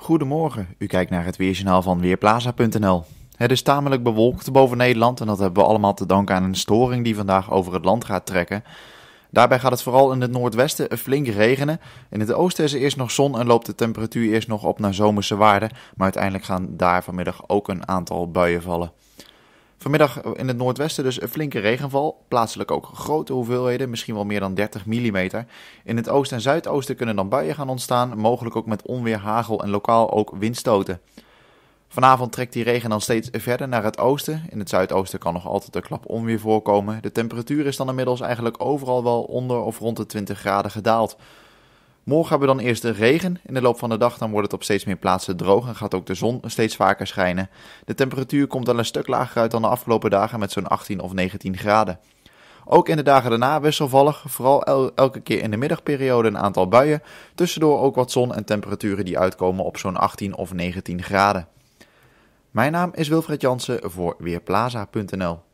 Goedemorgen, u kijkt naar het weerjournaal van Weerplaza.nl. Het is tamelijk bewolkt boven Nederland en dat hebben we allemaal te danken aan een storing die vandaag over het land gaat trekken. Daarbij gaat het vooral in het noordwesten flink regenen. In het oosten is er eerst nog zon en loopt de temperatuur eerst nog op naar zomerse waarden, maar uiteindelijk gaan daar vanmiddag ook een aantal buien vallen. Vanmiddag in het noordwesten dus een flinke regenval, plaatselijk ook grote hoeveelheden, misschien wel meer dan 30 mm. In het oosten en zuidoosten kunnen dan buien gaan ontstaan, mogelijk ook met onweer, hagel en lokaal ook windstoten. Vanavond trekt die regen dan steeds verder naar het oosten. In het zuidoosten kan nog altijd een klap onweer voorkomen. De temperatuur is dan inmiddels eigenlijk overal wel onder of rond de 20 graden gedaald. Morgen hebben we dan eerst de regen. In de loop van de dag dan wordt het op steeds meer plaatsen droog en gaat ook de zon steeds vaker schijnen. De temperatuur komt dan een stuk lager uit dan de afgelopen dagen met zo'n 18 of 19 graden. Ook in de dagen daarna wisselvallig, vooral elke keer in de middagperiode een aantal buien. Tussendoor ook wat zon en temperaturen die uitkomen op zo'n 18 of 19 graden. Mijn naam is Wilfred Jansen voor Weerplaza.nl